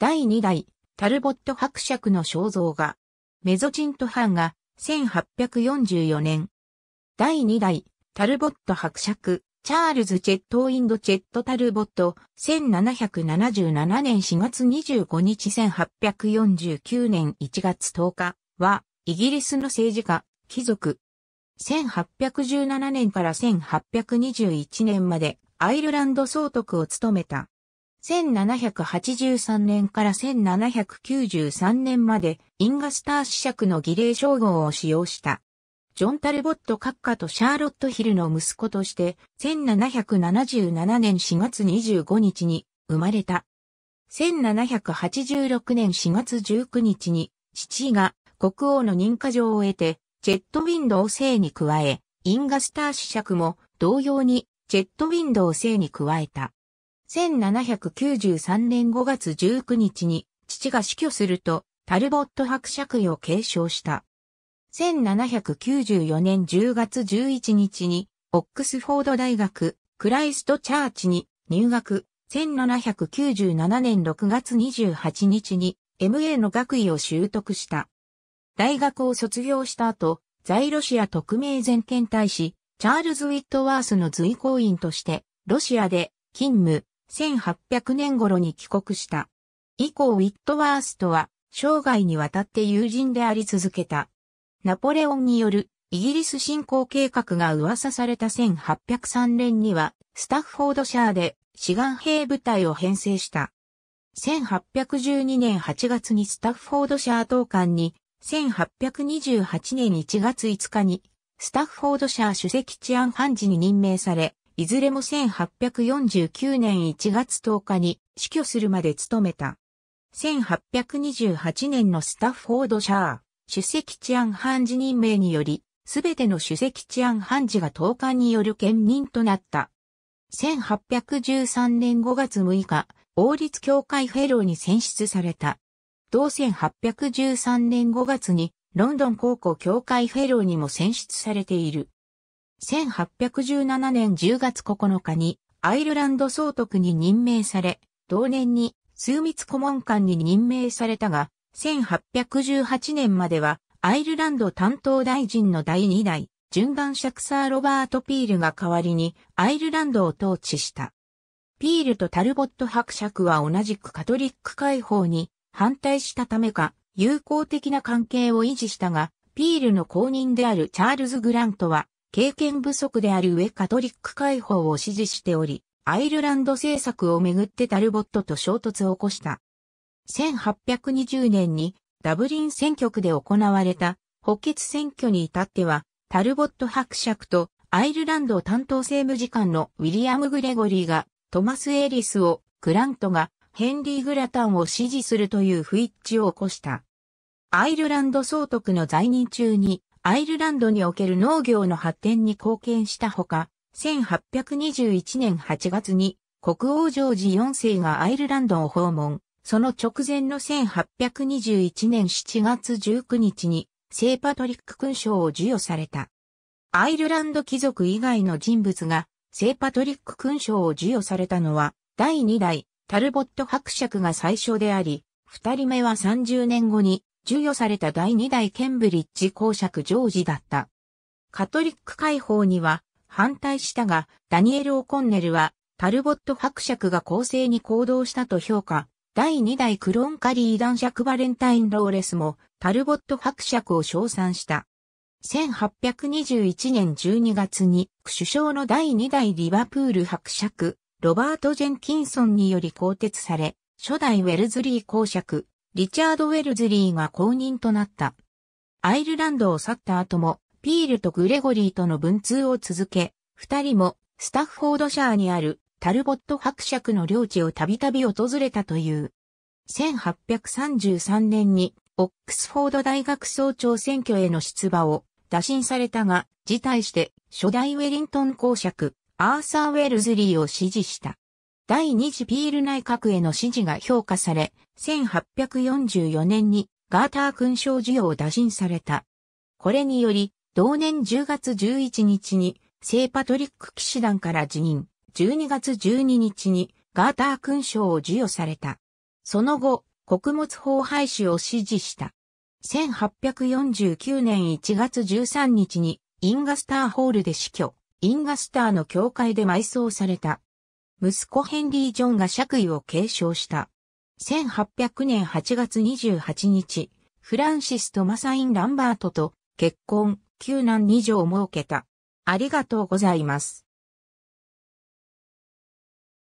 第2代タルボット伯爵の肖像画。メゾチント版が1844年。第2代タルボット伯爵、チャールズ・チェット・インド・チェット・タルボット、1777年4月25日1849年1月10日は、イギリスの政治家、貴族。1817年から1821年まで、アイルランド総督を務めた。1783年から1793年までインガスター子爵の儀礼称号を使用した。ジョン・タルボット閣下とシャーロット・ヒルの息子として、1777年4月25日に生まれた。1786年4月19日に、父が国王の認可状を得て、ジェットウィンドウ制に加え、インガスター子爵も同様にジェットウィンドウ制に加えた。1793年5月19日に父が死去するとタルボット伯爵位を継承した。1794年10月11日にオックスフォード大学クライストチャーチに入学。1797年6月28日に MA の学位を習得した。大学を卒業した後、在ロシア特命全権大使、チャールズ・ウィットワースの随行員として、ロシアで勤務、1800年頃に帰国した。以降ウィットワーストは生涯にわたって友人であり続けた。ナポレオンによるイギリス侵攻計画が噂された1803年にはスタッフォードシャーで志願兵部隊を編成した。1812年8月にスタッフォードシャー当館に、1828年1月5日にスタッフォードシャー主席治安判事に任命され、いずれも1849年1月10日に死去するまで務めた。1828年のスタッフォードシャー、主席治安判事任命により、すべての主席治安判事が投函による兼任となった。1813年5月6日、王立協会フェローに選出された。同1813年5月に、ロンドン高校協会フェローにも選出されている。1817年10月9日にアイルランド総督に任命され、同年に枢密顧問官に任命されたが、1818年まではアイルランド担当大臣の第2代、順番クサー・ロバート・ピールが代わりにアイルランドを統治した。ピールとタルボット伯爵は同じくカトリック解放に反対したためか、友好的な関係を維持したが、ピールの後任であるチャールズ・グラントは経験不足である上カトリック解放を支持しており、アイルランド政策をめぐってタルボットと衝突を起こした。1820年にダブリン選挙区で行われた補欠選挙に至っては、タルボット伯爵とアイルランド担当政務次官のウィリアム・グレゴリーがトマス・エリスを、クラントがヘンリー・グラタンを支持するという不一致を起こした。アイルランド総督の在任中にアイルランドにおける農業の発展に貢献したほか、1821年8月に国王ジョージ4世がアイルランドを訪問、その直前の1821年7月19日に聖パトリック勲章を授与された。アイルランド貴族以外の人物が聖パトリック勲章を授与されたのは第2代タルボット伯爵が最初であり、二人目は30年後に授与された第2代ケンブリッジ公爵ジョージだった。カトリック解放には反対したが、ダニエル・オコンネルはタルボット伯爵が公正に行動したと評価。第2代クロンカリー男爵バレンタイン・ローレスもタルボット伯爵を称賛した。1821年12月に首相の第2代リバプール伯爵、ロバート・ジェンキンソンにより更迭され、初代ウェルズリー公爵、リチャード・ウェルズリーが後任となった。アイルランドを去った後も、ピールとグレゴリーとの文通を続け、二人もスタッフォードシャーにあるタルボット伯爵の領地をたびたび訪れたという。1833年にオックスフォード大学総長選挙への出馬を打診されたが、辞退して初代ウェリントン公爵、アーサー・ウェルズリーを支持した。第二次ピール内閣への支持が評価され、1844年にガーター勲章授与を打診された。これにより、同年10月11日に、聖パトリック騎士団から辞任、12月12日にガーター勲章を授与された。その後、穀物法廃止を支持した。1849年1月13日にインガスターホールで死去、インガスターの教会で埋葬された。息子ヘンリー・ジョンが爵位を継承した。1800年8月28日、フランシスとマサイン・ランバートと結婚、9男2女を設けた。ありがとうございます。